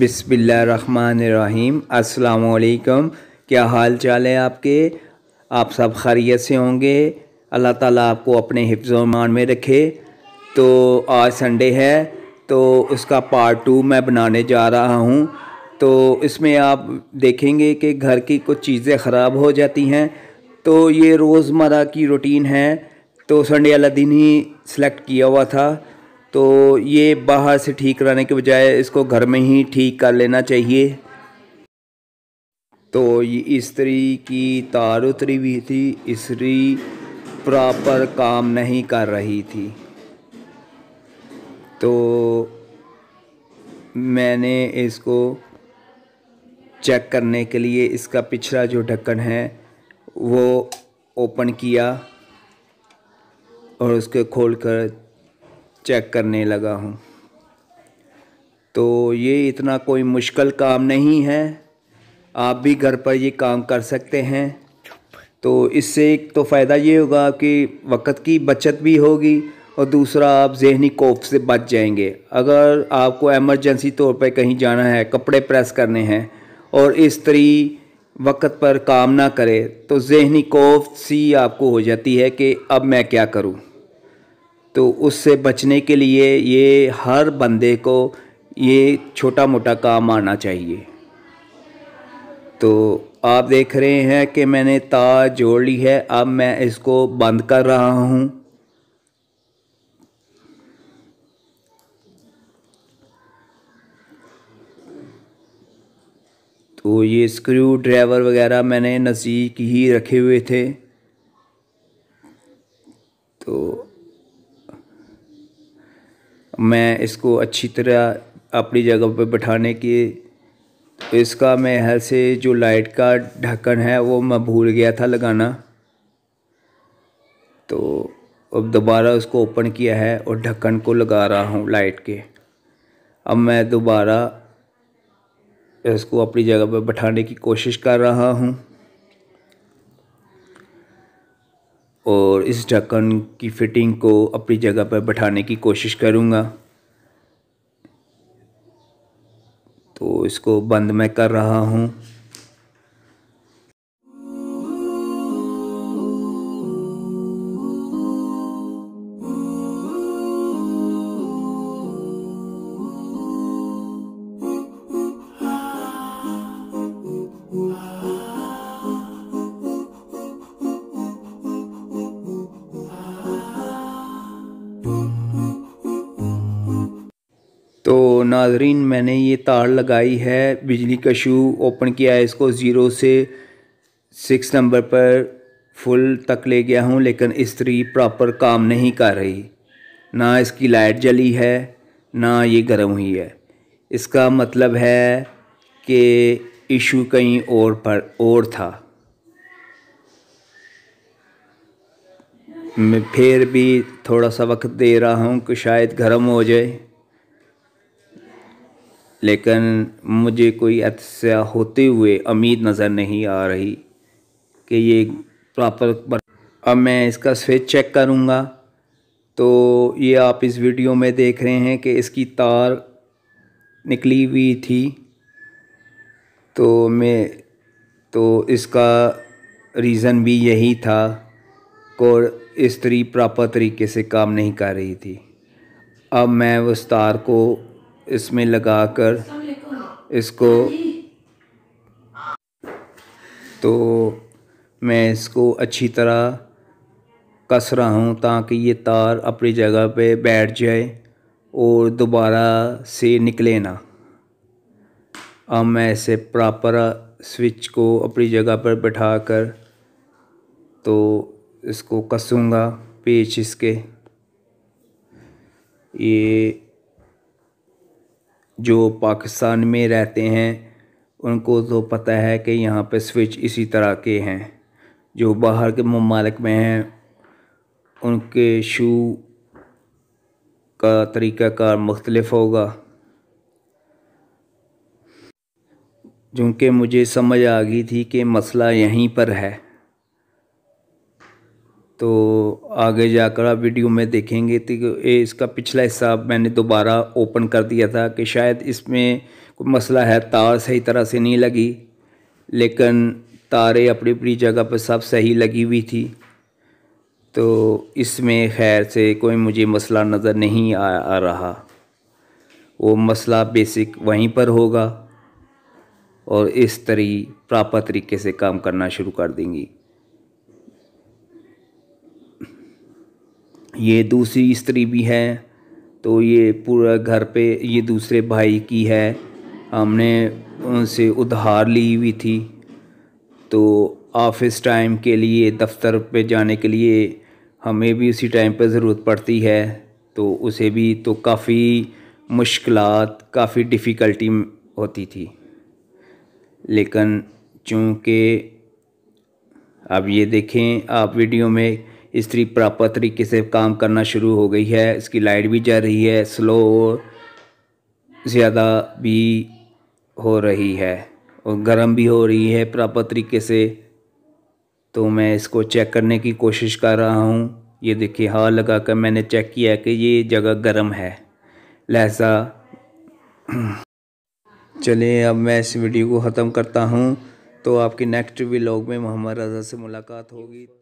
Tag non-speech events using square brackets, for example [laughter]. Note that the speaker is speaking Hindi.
बिसमीम अल्लाम क्या हाल चाल है आपके आप सब खैरियत से होंगे अल्लाह ताला आपको अपने हिफ्ज़मान में रखे तो आज संडे है तो उसका पार्ट टू मैं बनाने जा रहा हूँ तो इसमें आप देखेंगे कि घर की कुछ चीज़ें ख़राब हो जाती हैं तो ये रोज़मर्रा की रूटीन है तो संडे वाला दिन ही सिलेक्ट किया हुआ था तो ये बाहर से ठीक कराने के बजाय इसको घर में ही ठीक कर लेना चाहिए तो ये इस्त्री की तार उतरी हुई थी इस्त्री प्रॉपर काम नहीं कर रही थी तो मैंने इसको चेक करने के लिए इसका पिछला जो ढक्कन है वो ओपन किया और उसके खोल कर चेक करने लगा हूँ तो ये इतना कोई मुश्किल काम नहीं है आप भी घर पर ये काम कर सकते हैं तो इससे एक तो फ़ायदा ये होगा कि वक़्त की बचत भी होगी और दूसरा आप जहनी कोफ से बच जाएंगे अगर आपको एमरजेंसी तौर पर कहीं जाना है कपड़े प्रेस करने हैं और तरी वक़्त पर काम ना करे तो जहनी कोफ सी आपको हो जाती है कि अब मैं क्या करूं तो उससे बचने के लिए ये हर बंदे को ये छोटा मोटा काम आना चाहिए तो आप देख रहे हैं कि मैंने तार जोड़ ली है अब मैं इसको बंद कर रहा हूँ तो ये स्क्रू ड्राइवर वगैरह मैंने नज़दीक ही रखे हुए थे मैं इसको अच्छी तरह अपनी जगह पर बैठाने की इसका मैं हल से जो लाइट का ढक्कन है वो मैं भूल गया था लगाना तो अब दोबारा उसको ओपन किया है और ढक्कन को लगा रहा हूँ लाइट के अब मैं दोबारा इसको अपनी जगह पर बैठाने की कोशिश कर रहा हूँ और इस ढक्कन की फ़िटिंग को अपनी जगह पर बैठाने की कोशिश करूँगा तो इसको बंद मैं कर रहा हूँ नाजरीन मैंने ये तार लगाई है बिजली का शू ओपन किया है इसको ज़ीरो से सिक्स नंबर पर फुल तक ले गया हूँ लेकिन इस्त्री प्रॉपर काम नहीं कर रही ना इसकी लाइट जली है ना ये गर्म हुई है इसका मतलब है कि इशू कहीं और पर और था मैं फिर भी थोड़ा सा वक्त दे रहा हूँ कि शायद गर्म हो जाए लेकिन मुझे कोई अदसा होते हुए उम्मीद नज़र नहीं आ रही कि ये प्रॉपर अब मैं इसका स्विच चेक करूँगा तो ये आप इस वीडियो में देख रहे हैं कि इसकी तार निकली हुई थी तो मैं तो इसका रीज़न भी यही था और स्त्री प्रॉपर तरीके से काम नहीं कर रही थी अब मैं उस तार को इसमें लगाकर इसको तो मैं इसको अच्छी तरह कस रहा हूँ ताकि ये तार अपनी जगह पे बैठ जाए और दोबारा से निकले ना अब मैं इसे प्रॉपर स्विच को अपनी जगह पर बैठा कर तो इसको कसूँगा पेच इसके ये जो पाकिस्तान में रहते हैं उनको तो पता है कि यहाँ पे स्विच इसी तरह के हैं जो बाहर के ममालिक में हैं उनके शू का तरीक़ाकार मुख्तलफ होगा चूँकि मुझे समझ आ गई थी कि मसला यहीं पर है तो आगे जाकर आप वीडियो में देखेंगे तो ये इसका पिछला हिस्सा मैंने दोबारा ओपन कर दिया था कि शायद इसमें कोई मसला है तार सही तरह से नहीं लगी लेकिन तारे अपनी अपनी जगह पर सब सही लगी हुई थी तो इसमें खैर से कोई मुझे मसला नज़र नहीं आ, आ रहा वो मसला बेसिक वहीं पर होगा और इस तरी प्रॉपर तरीके से काम करना शुरू कर देंगी ये दूसरी स्त्री भी है तो ये पूरा घर पे ये दूसरे भाई की है हमने उनसे उधार ली हुई थी तो ऑफिस टाइम के लिए दफ्तर पे जाने के लिए हमें भी उसी टाइम पर ज़रूरत पड़ती है तो उसे भी तो काफ़ी मुश्किल काफ़ी डिफ़िकल्टी होती थी लेकिन चूँकि अब ये देखें आप वीडियो में स्त्री प्रॉपर तरीके से काम करना शुरू हो गई है इसकी लाइट भी जा रही है स्लो और ज़्यादा भी हो रही है और गर्म भी हो रही है प्रॉपर तरीके से तो मैं इसको चेक करने की कोशिश कर रहा हूँ ये देखिए हाँ लगा कर मैंने चेक किया कि ये जगह गर्म है लहजा [clears throat] चलिए अब मैं इस वीडियो को ख़त्म करता हूँ तो आपकी नेक्स्ट व्लॉग में मोहम्मद रजा से मुलाकात होगी